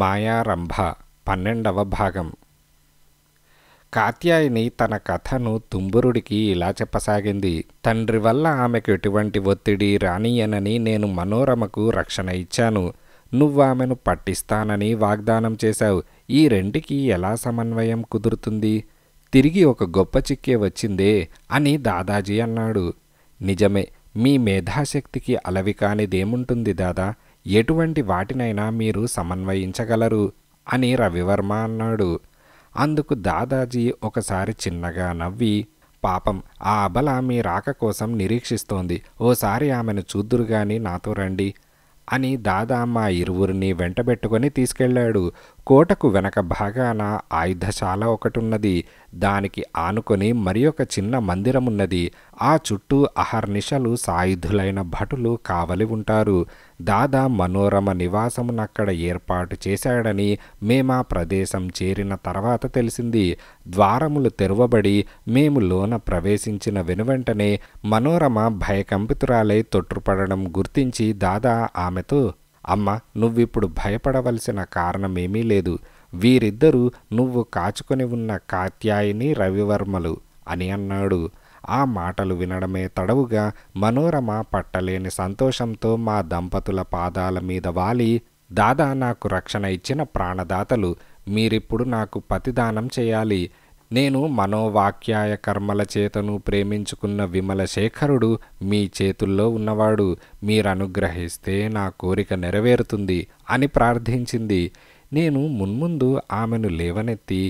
మాయారంభ పన్నెండవ భాగం కాత్యాయని తన కథను తుంబురుడికి ఇలా చెప్పసాగింది తండ్రి వల్ల ఆమెకు ఎటువంటి ఒత్తిడి రానియనని నేను మనోరమకు రక్షణ ఇచ్చాను నువ్వామెను పట్టిస్తానని వాగ్దానం చేశావు ఈ రెంటికి ఎలా సమన్వయం కుదురుతుంది తిరిగి ఒక గొప్ప చిక్కే వచ్చిందే అని దాదాజీ అన్నాడు నిజమే మీ మేధాశక్తికి అలవి కానిదేముంటుంది దాదా ఎటువంటి వాటినైనా మీరు సమన్వయించగలరు అని రవివర్మ అన్నాడు అందుకు దాదాజీ ఒకసారి చిన్నగా నవ్వి పాపం ఆ అబల మీ రాక కోసం నిరీక్షిస్తోంది ఓసారి ఆమెను చూద్దురు నాతో రండి అని దాదా మా ఇరువురిని వెంటబెట్టుకొని తీసుకెళ్లాడు కోటకు వెనక భాగాన ఆయుధశాల ఒకటున్నది దానికి ఆనుకొని మరి ఒక చిన్న మందిరమున్నది ఆ చుట్టూ అహర్నిశలు సాయుధులైన భటులు కావలి ఉంటారు దాదా మనోరమ నివాసమునక్కడ ఏర్పాటు చేశాడని మేమా ప్రదేశం చేరిన తర్వాత తెలిసింది ద్వారములు తెరవబడి మేము లోన ప్రవేశించిన వెనువెంటనే మనోరమ భయకంపితురాలై తొట్టుపడడం గుర్తించి దాదా ఆమెతో అమ్మ నువ్విప్పుడు భయపడవలసిన కారణమేమీ లేదు వీరిద్దరూ నువ్వు కాచుకొని ఉన్న కాత్యాయిని రవివర్మలు అని అన్నాడు ఆ మాటలు వినడమే తడవుగా మనోరమ పట్టలేని సంతోషంతో మా దంపతుల పాదాల మీద వాలి దాదా నాకు రక్షణ ఇచ్చిన ప్రాణదాతలు మీరిప్పుడు నాకు పతిదానం చేయాలి నేను మనోవాక్యాయ కర్మల చేతను ప్రేమించుకున్న విమల శేఖరుడు మీ చేతుల్లో ఉన్నవాడు మీరనుగ్రహిస్తే నా కోరిక నెరవేరుతుంది అని ప్రార్థించింది నేను మున్ముందు ఆమెను లేవనెత్తి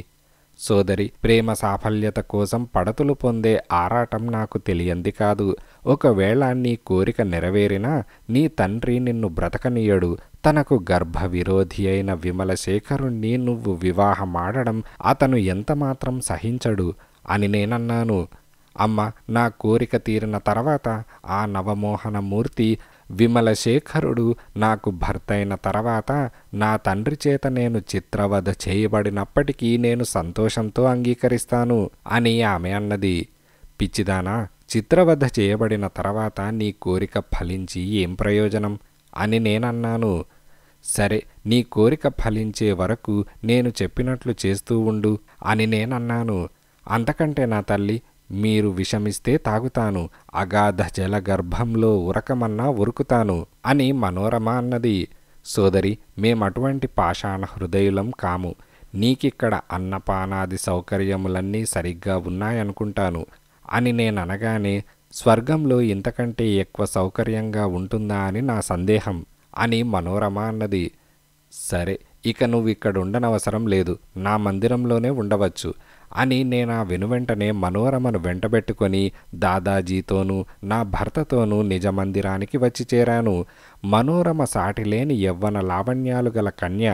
సోదరి ప్రేమ సాఫల్యత కోసం పడతులు పొందే ఆరాటం నాకు తెలియంది కాదు ఒకవేళ నీ కోరిక నెరవేరినా నీ తండ్రి నిన్ను బ్రతకనీయడు తనకు గర్భ విరోధి అయిన విమలశేఖరుణ్ణి నువ్వు వివాహమాడడం అతను ఎంతమాత్రం సహించడు అని నేనన్నాను అమ్మ నా కోరిక తీరిన తర్వాత ఆ నవమోహనమూర్తి విమలశేఖరుడు నాకు భర్తైన తర్వాత నా తండ్రి చేత నేను చిత్రవధ చేయబడినప్పటికీ నేను సంతోషంతో అంగీకరిస్తాను అని ఆమె అన్నది పిచ్చిదానా చిత్రవధ చేయబడిన తర్వాత నీ కోరిక ఫలించి ఏం ప్రయోజనం అని నేనన్నాను సరే నీ కోరిక ఫలించే వరకు నేను చెప్పినట్లు చేస్తూ ఉండు అని నేనన్నాను అంతకంటే నా తల్లి మీరు విషమిస్తే తాగుతాను అగాధ జల గర్భంలో ఉరకమన్నా ఉరుకుతాను అని మనోరమ అన్నది సోదరి మేమటువంటి పాషాణ హృదయులం కాము నీకిక్కడ అన్నపానాది సౌకర్యములన్నీ సరిగ్గా ఉన్నాయనుకుంటాను అని నేననగానే స్వర్గంలో ఇంతకంటే ఎక్కువ సౌకర్యంగా ఉంటుందా అని నా సందేహం అని మనోరమ అన్నది సరే ఇక నువ్వు ఇక్కడ ఉండనవసరం లేదు నా మందిరంలోనే ఉండవచ్చు అని నేను ఆ వెనువెంటనే మనోరమను వెంటబెట్టుకొని దాదాజీతోనూ నా భర్తతోనూ నిజమందిరానికి వచ్చి చేరాను మనోరమ సాటిలేని యవ్వన లావణ్యాలు గల కన్య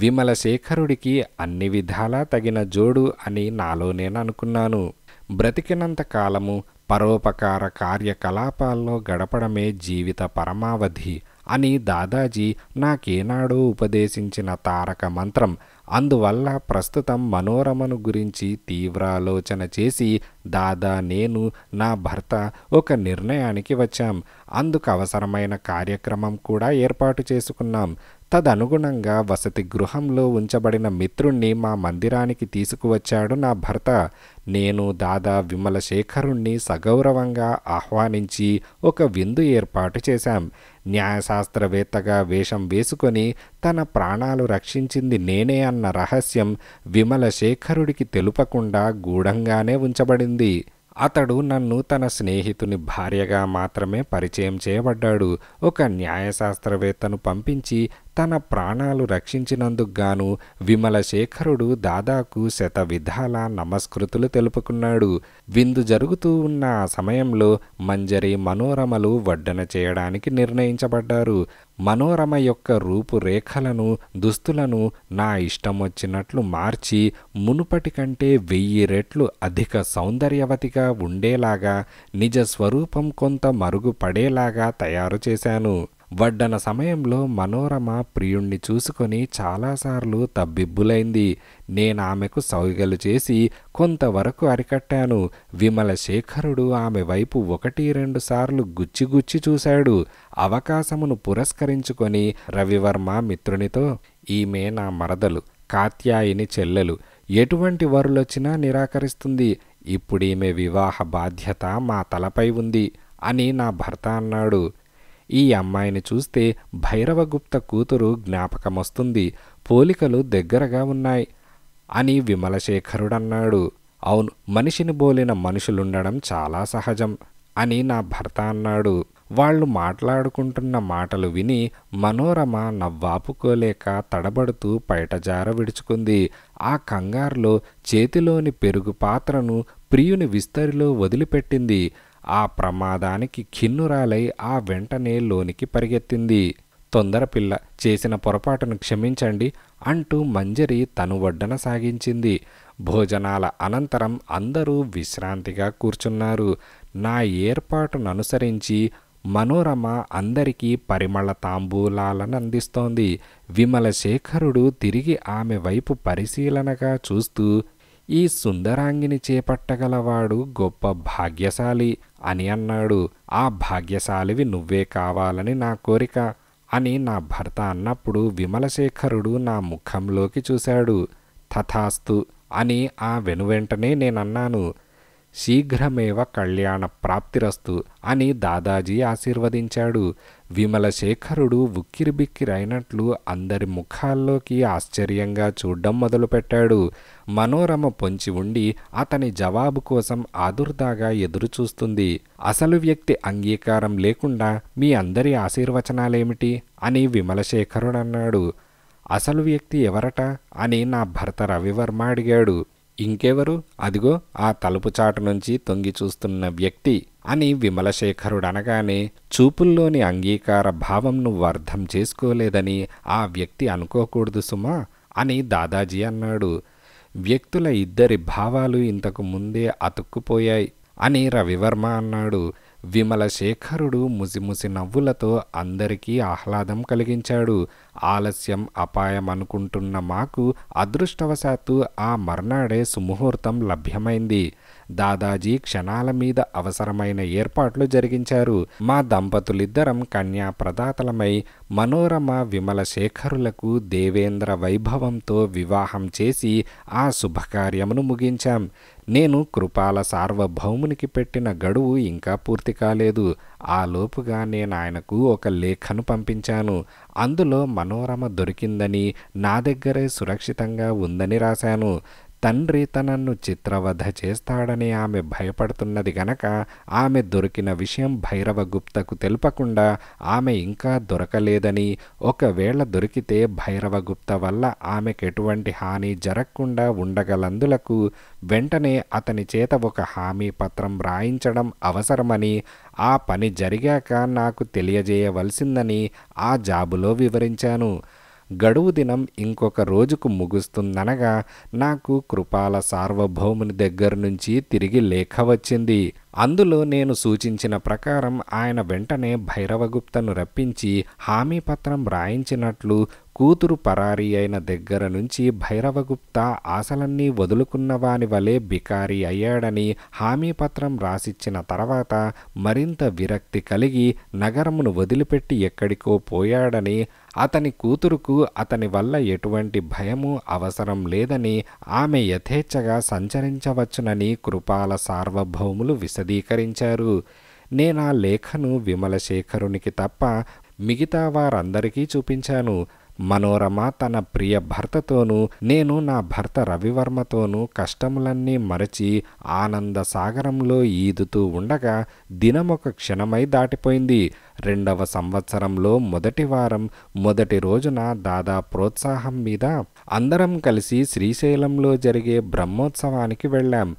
విమలశేఖరుడికి అన్ని విధాలా తగిన జోడు అని నాలో నేననుకున్నాను బ్రతికినంత కాలము పరోపకార కార్యకలాపాల్లో గడపడమే జీవిత పరమావధి అని దాదాజీ నాకేనాడో ఉపదేశించిన తారక మంత్రం అందువల్ల ప్రస్తుతం మనోరమను గురించి తీవ్ర ఆలోచన చేసి దాదా నేను నా భర్త ఒక నిర్ణయానికి వచ్చాం అందుకు అవసరమైన కార్యక్రమం కూడా ఏర్పాటు చేసుకున్నాం తదనుగుణంగా వసతి గృహంలో ఉంచబడిన మిత్రుణ్ణి మా మందిరానికి తీసుకువచ్చాడు నా భర్త నేను దాదా విమల శేఖరుణ్ణి సగౌరవంగా ఆహ్వానించి ఒక విందు ఏర్పాటు చేశాం న్యాయశాస్త్రవేత్తగా వేషం వేసుకొని తన ప్రాణాలు రక్షించింది నేనే అన్న రహస్యం విమల శేఖరుడికి తెలుపకుండా గూఢంగానే ఉంచబడింది అతడు నన్ను తన స్నేహితుని భార్యగా మాత్రమే పరిచయం చేయబడ్డాడు ఒక న్యాయశాస్త్రవేత్తను పంపించి తన ప్రాణాలు రక్షించినందుకు గాను విమలశేఖరుడు దాదాకు శత విధాల నమస్కృతులు తెలుపుకున్నాడు విందు జరుగుతూ ఉన్న ఆ సమయంలో మంజరి మనోరమలు వడ్డన చేయడానికి నిర్ణయించబడ్డారు మనోరమ యొక్క రూపురేఖలను దుస్తులను నా ఇష్టం వచ్చినట్లు మార్చి మునుపటి కంటే వెయ్యి రెట్లు అధిక సౌందర్యవతిగా ఉండేలాగా నిజ స్వరూపం కొంత మరుగుపడేలాగా తయారు చేశాను వడ్డన సమయంలో మనోరమ ప్రియుణ్ణి చూసుకొని చాలాసార్లు తబ్బిబ్బులైంది నేను ఆమెకు సౌగలు చేసి కొంతవరకు అరికట్టాను విమల శేఖరుడు ఆమె వైపు ఒకటి రెండు సార్లు గుచ్చిగుచ్చి చూశాడు అవకాశమును పురస్కరించుకొని రవివర్మ మిత్రునితో ఈమె నా మరదలు కాత్యాయిని చెల్లెలు ఎటువంటి వరులొచ్చినా నిరాకరిస్తుంది ఇప్పుడీమె వివాహ బాధ్యత మా తలపై ఉంది అని నా భర్త అన్నాడు ఈ అమ్మాయిని చూస్తే భైరవగుప్త కూతురు జ్ఞాపకమొస్తుంది పోలికలు దగ్గరగా ఉన్నాయి అని విమలశేఖరుడన్నాడు అవును మనిషిని బోలిన మనుషులుండడం చాలా సహజం అని నా భర్త అన్నాడు వాళ్ళు మాట్లాడుకుంటున్న మాటలు విని మనోరమ నవ్వాపుకోలేక తడబడుతూ పైట జార విడుచుకుంది ఆ కంగారులో చేతిలోని పెరుగు పాత్రను ప్రియుని విస్తరిలో వదిలిపెట్టింది ఆ ప్రమాదానికి ఖిన్నురాలై ఆ వెంటనే లోనికి పరిగెత్తింది తొందరపిల్ల చేసిన పొరపాటును క్షమించండి అంటూ మంజరి తను వడ్డన సాగించింది భోజనాల అనంతరం అందరూ విశ్రాంతిగా కూర్చున్నారు నా ఏర్పాటును అనుసరించి మనోరమ అందరికీ పరిమళ తాంబూలాలను అందిస్తోంది విమలశేఖరుడు తిరిగి ఆమె వైపు పరిశీలనగా చూస్తూ ఈ సుందరాంగిని చేపట్టగలవాడు గొప్ప భాగ్యశాలి అని అన్నాడు ఆ భాగ్యశాలివి నువ్వే కావాలని నా కోరిక అని నా భర్త అన్నప్పుడు విమలశేఖరుడు నా ముఖంలోకి చూశాడు తథాస్తు అని ఆ వెనువెంటనే నేనన్నాను శీఘ్రమేవ కళ్యాణ ప్రాప్తిరస్తు అని దాదాజీ ఆశీర్వదించాడు విమలశేఖరుడు ఉక్కిరిబిక్కిరైనట్లు అందరి ముఖాల్లోకి ఆశ్చర్యంగా చూడ్డం మొదలుపెట్టాడు మనోరమ పొంచి ఉండి అతని జవాబు కోసం ఆదుర్దాగా ఎదురుచూస్తుంది అసలు వ్యక్తి అంగీకారం లేకుండా మీ అందరి ఆశీర్వచనాలేమిటి అని విమలశేఖరుడన్నాడు అసలు వ్యక్తి ఎవరట అని నా భర్త రవివర్మ అడిగాడు ఇంకెవరు అదిగో ఆ తలుపుచాటు నుంచి తొంగి చూస్తున్న వ్యక్తి అని విమలశేఖరుడనగానే చూపుల్లోని అంగీకార భావం నువ్వు అర్థం చేసుకోలేదని ఆ వ్యక్తి అనుకోకూడదు సుమా అని దాదాజీ అన్నాడు వ్యక్తుల ఇద్దరి భావాలు ఇంతకు ముందే అతుక్కుపోయాయి అని రవివర్మ అన్నాడు విమలశేఖరుడు ముసిముసి నవ్వులతో అందరికీ ఆహ్లాదం కలిగించాడు ఆలస్యం అపాయం అనుకుంటున్న మాకు అదృష్టవశాత్తు ఆ మర్నాడే సుముహూర్తం లభ్యమైంది దాదాజీ క్షణాల మీద అవసరమైన ఏర్పాట్లు జరిగించారు మా దంపతులిద్దరం కన్యా ప్రదాతలమై మనోరమ విమల శేఖరులకు దేవేంద్ర వైభవంతో వివాహం చేసి ఆ శుభకార్యమును ముగించాం నేను కృపాల సార్వభౌమునికి పెట్టిన గడువు ఇంకా పూర్తి కాలేదు ఆ లోపుగా నేను ఆయనకు ఒక లేఖను పంపించాను అందులో మనోరమ దొరికిందని నా దగ్గరే సురక్షితంగా ఉందని రాశాను తండ్రి తనను చిత్రవధ చేస్తాడని ఆమె భయపడుతున్నది గనక ఆమె దొరికిన విషయం భైరవగుప్తకు తెలపకుండా ఆమె ఇంకా దొరకలేదని ఒకవేళ దొరికితే భైరవగుప్త వల్ల ఆమెకు ఎటువంటి హాని జరగకుండా ఉండగలందులకు వెంటనే అతని చేత ఒక హామీ పత్రం రాయించడం అవసరమని ఆ పని జరిగాక నాకు తెలియజేయవలసిందని ఆ జాబులో వివరించాను గడువు దినం ఇంకొక రోజుకు ముగుస్తుందనగా నాకు కృపాల సార్వభౌముని దగ్గర నుంచి తిరిగి లేఖ వచ్చింది అందులో నేను సూచించిన ప్రకారం ఆయన వెంటనే భైరవగుప్తను రప్పించి హామీ పత్రం రాయించినట్లు కూతురు పరారీ అయిన దగ్గర నుంచి భైరవగుప్త ఆశలన్నీ వదులుకున్న వాని వలె బికారీ అయ్యాడని హామీపత్రం రాసిచ్చిన తర్వాత మరింత విరక్తి కలిగి నగరమును వదిలిపెట్టి ఎక్కడికో పోయాడని అతని కూతురుకు అతని వల్ల ఎటువంటి భయము అవసరం లేదని ఆమె యథేచ్ఛగా సంచరించవచ్చునని కృపాల సార్వభౌములు విశదీకరించారు నేనా లేఖను విమలశేఖరునికి తప్ప మిగతా వారందరికీ చూపించాను మనోరమ తన ప్రియ భర్తతోనూ నేను నా భర్త రవివర్మతోనూ కష్టములన్నీ మరచి ఆనంద సాగరంలో ఈదుతూ ఉండగా దినమొక క్షణమై దాటిపోయింది రెండవ సంవత్సరంలో మొదటి వారం మొదటి రోజున దాదా ప్రోత్సాహం మీద అందరం కలిసి శ్రీశైలంలో జరిగే బ్రహ్మోత్సవానికి వెళ్ళాం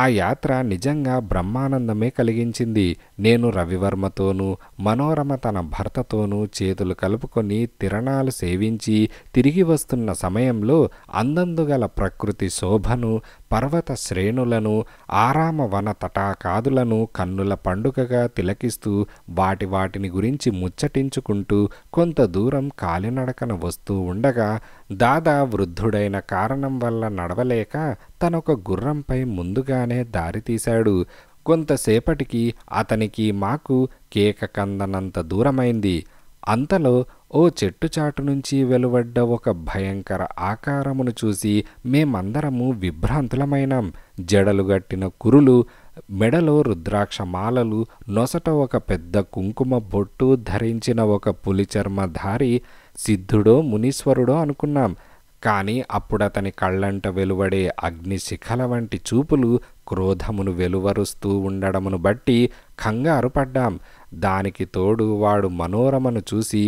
ఆ యాత్ర నిజంగా బ్రహ్మానందమే కలిగించింది నేను రవివర్మతోనూ మనోరమ తన భర్తతోనూ చేతులు కలుపుకొని తిరణాలు సేవించి తిరిగి వస్తున్న సమయంలో అందందుగల ప్రకృతి శోభను పర్వత శ్రేణులను ఆరామ వన తటాకాదులను కన్నుల పండుగగా తిలకిస్తూ వాటి వాటిని గురించి ముచ్చటించుకుంటూ కొంత దూరం కాలినడకన వస్తూ ఉండగా దాదా వృద్ధుడైన కారణం వల్ల నడవలేక తనొక గుర్రంపై ముందుగానే దారితీశాడు కొంతసేపటికి అతనికి మాకు కేక కందనంత దూరమైంది అంతలో ఓ చెట్టు చాటు నుంచి వెలువడ్డ ఒక భయంకర ఆకారమును చూసి మేమందరము విభ్రాంతులమైనం జడలు గట్టిన కురులు మెడలో రుద్రాక్ష మాలలు నొసట ఒక పెద్ద కుంకుమ బొట్టు ధరించిన ఒక పులిచర్మధారి సిద్ధుడో మునీశ్వరుడో అనుకున్నాం కానీ అప్పుడతని కళ్ళంట వెలువడే అగ్నిశిఖల వంటి చూపులు క్రోధమును వెలువరుస్తూ ఉండడమును బట్టి కంగారు పడ్డాం దానికి తోడు వాడు మనోరమను చూసి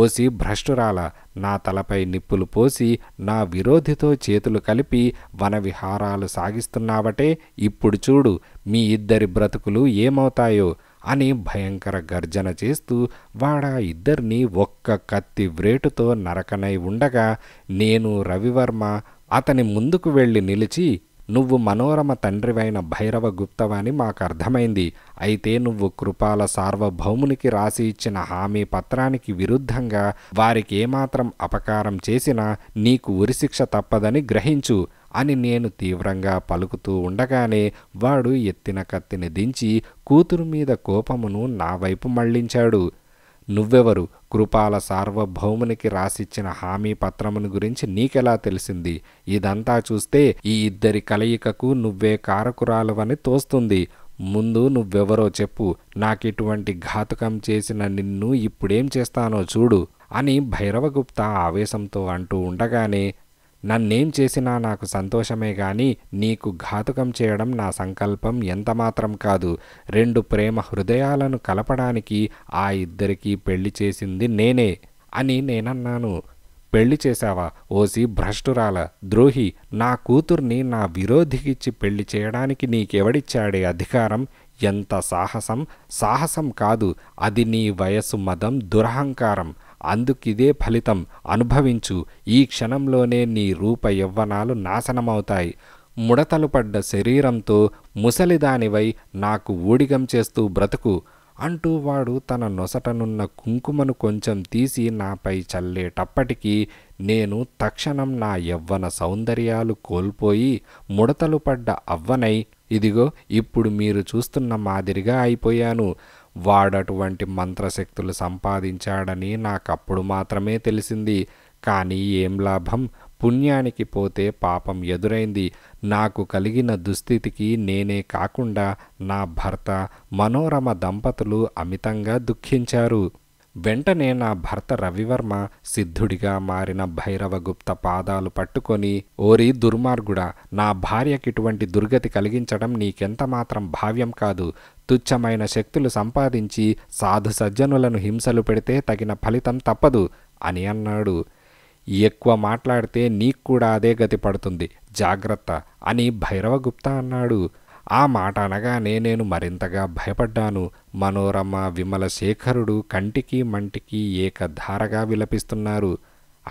ఓసి భ్రష్టురాల నా తలపై నిప్పులు పోసి నా విరోధితో చేతులు కలిపి వన విహారాలు సాగిస్తున్నావటే ఇప్పుడు చూడు మీ ఇద్దరి బ్రతుకులు ఏమవుతాయో అని భయంకర గర్జన చేస్తూ వాడా ఇద్దరిని ఒక్క కత్తి వ్రేటుతో నరకనై ఉండగా నేను రవివర్మ అతని ముందుకు వెళ్ళి నిలిచి నువ్వు మనోరమ తండ్రివైన భైరవ గుప్తవని మాకు అర్థమైంది అయితే నువ్వు కృపాల సార్వభౌమునికి రాసి ఇచ్చిన హామీ పత్రానికి విరుద్ధంగా వారికి ఏమాత్రం అపకారం చేసినా నీకు ఉరిశిక్ష తప్పదని గ్రహించు అని నేను తీవ్రంగా పలుకుతూ ఉండగానే వాడు ఎత్తిన కత్తిని దించి కూతురు మీద కోపమును నా వైపు మళ్లించాడు నువ్వెవరు కృపాల సార్వభౌమునికి రాసిచ్చిన హామీ పత్రమును గురించి నీకెలా తెలిసింది ఇదంతా చూస్తే ఈ ఇద్దరి కలయికకు నువ్వే కారకురాలవని తోస్తుంది ముందు నువ్వెవరో చెప్పు నాకిటువంటి ఘాతుకం చేసిన నిన్ను ఇప్పుడేం చేస్తానో చూడు అని భైరవగుప్త ఆవేశంతో అంటూ ఉండగానే నన్నేం చేసినా నాకు సంతోషమే గాని నీకు ఘాతుకం చేయడం నా సంకల్పం ఎంతమాత్రం కాదు రెండు ప్రేమ హృదయాలను కలపడానికి ఆ ఇద్దరికీ పెళ్లి చేసింది నేనే అని నేనన్నాను పెళ్లి చేశావా ఓసి భ్రష్టురాల ద్రోహి నా కూతుర్ని నా విరోధికిచ్చి పెళ్లి చేయడానికి నీకెవడిచ్చాడే అధికారం ఎంత సాహసం సాహసం కాదు అది నీ వయస్సు మదం దురహంకారం అందుకిదే ఫలితం అనుభవించు ఈ క్షణంలోనే నీ రూప యవ్వనాలు నాశనమవుతాయి ముడతలు పడ్డ శరీరంతో ముసలిదానివై నాకు ఊడిగం చేస్తూ బ్రతుకు అంటూ వాడు తన నొసటనున్న కుంకుమను కొంచెం తీసి నాపై చల్లేటప్పటికీ నేను తక్షణం నా యవ్వన సౌందర్యాలు కోల్పోయి ముడతలు పడ్డ అవ్వనై ఇదిగో ఇప్పుడు మీరు చూస్తున్న మాదిరిగా అయిపోయాను వాడటువంటి మంత్రశక్తులు సంపాదించాడని నాకప్పుడు మాత్రమే తెలిసింది కానీ ఏం లాభం పుణ్యానికి పోతే పాపం ఎదురైంది నాకు కలిగిన దుస్థితికి నేనే కాకుండా నా భర్త మనోరమ దంపతులు అమితంగా దుఃఖించారు వెంటనే నా భర్త రవివర్మ సిద్ధుడిగా మారిన భైరవగుప్త పాదాలు పట్టుకొని ఓరి దుర్మార్గుడా నా భార్యకిటువంటి దుర్గతి కలిగించడం నీకెంత మాత్రం భావ్యం కాదు తుచ్చమైన శక్తులు సంపాదించి సాధు సజ్జనులను హింసలు పెడితే తగిన ఫలితం తప్పదు అని అన్నాడు ఎక్కువ మాట్లాడితే నీకు కూడా అదే గతి పడుతుంది జాగ్రత్త అని భైరవగుప్త అన్నాడు ఆ మాట అనగానే నేను మరింతగా భయపడ్డాను మనోరమ విమల శేఖరుడు కంటికి మంటికి ఏకధారగా విలపిస్తున్నారు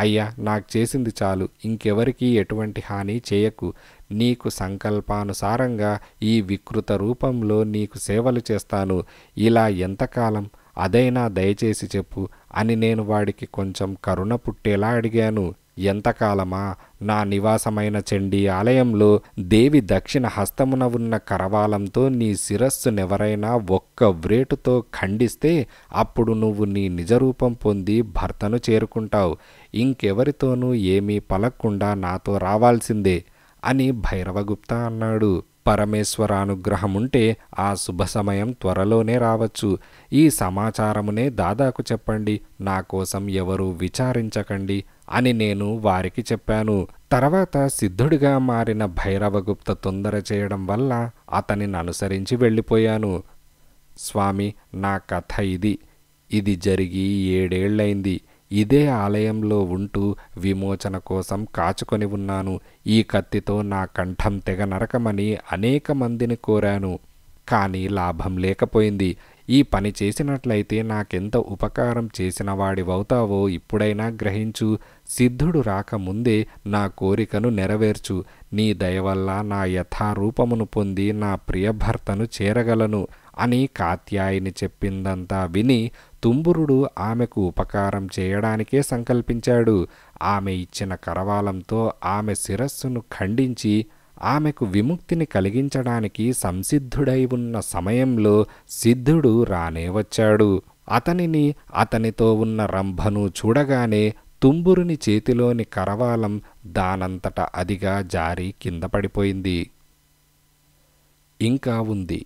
అయ్యా నాకు చేసింది చాలు ఇంకెవరికీ ఎటువంటి హాని చేయకు నీకు సంకల్పానుసారంగా ఈ వికృత రూపంలో నీకు సేవలు చేస్తాను ఇలా ఎంతకాలం అదైనా దయచేసి చెప్పు అని నేను వాడికి కొంచెం కరుణ పుట్టేలా అడిగాను ఎంతకాలమా నా నివాసమైన చండీ ఆలయంలో దేవి దక్షిణ హస్తమున ఉన్న కరవాలంతో నీ శిరస్సునెవరైనా ఒక్క వ్రేటుతో ఖండిస్తే అప్పుడు నువ్వు నీ నిజరూపం పొంది భర్తను చేరుకుంటావు ఇంకెవరితోనూ ఏమీ పలక్కుండా నాతో రావాల్సిందే అని భైరవగుప్త అన్నాడు పరమేశ్వర అనుగ్రహం ఉంటే ఆ శుభ సమయం త్వరలోనే రావచ్చు ఈ సమాచారమునే దాదాకు చెప్పండి నా కోసం ఎవరూ విచారించకండి అని నేను వారికి చెప్పాను తర్వాత సిద్ధుడిగా మారిన భైరవగుప్త తొందర చేయడం వల్ల అతనిని అనుసరించి వెళ్ళిపోయాను స్వామి నా కథ ఇది ఇది జరిగి ఏడేళ్లైంది ఇదే ఆలయంలో ఉంటూ విమోచన కోసం కాచుకొని ఉన్నాను ఈ కత్తితో నా కంఠం తెగ నరకమని అనేక మందిని కోరాను కానీ లాభం లేకపోయింది ఈ పని చేసినట్లయితే నాకెంత ఉపకారం చేసిన వాడివవుతావో ఇప్పుడైనా గ్రహించు సిద్ధుడు రాకముందే నా కోరికను నెరవేర్చు నీ దయవల్ల నా యథారూపమును పొంది నా ప్రియభర్తను చేరగలను అని కాత్యాయిని చెప్పిందంతా విని తుంబురుడు ఆమెకు ఉపకారం చేయడానికే సంకల్పించాడు ఆమె ఇచ్చిన కరవాలంతో ఆమె శిరస్సును ఖండించి ఆమెకు విముక్తిని కలిగించడానికి సంసిద్ధుడై ఉన్న సమయంలో సిద్ధుడు రానే వచ్చాడు అతనిని అతనితో ఉన్న రంభను చూడగానే తుంబురుని చేతిలోని కరవాలం దానంతట అదిగా జారి కింద పడిపోయింది ఇంకా ఉంది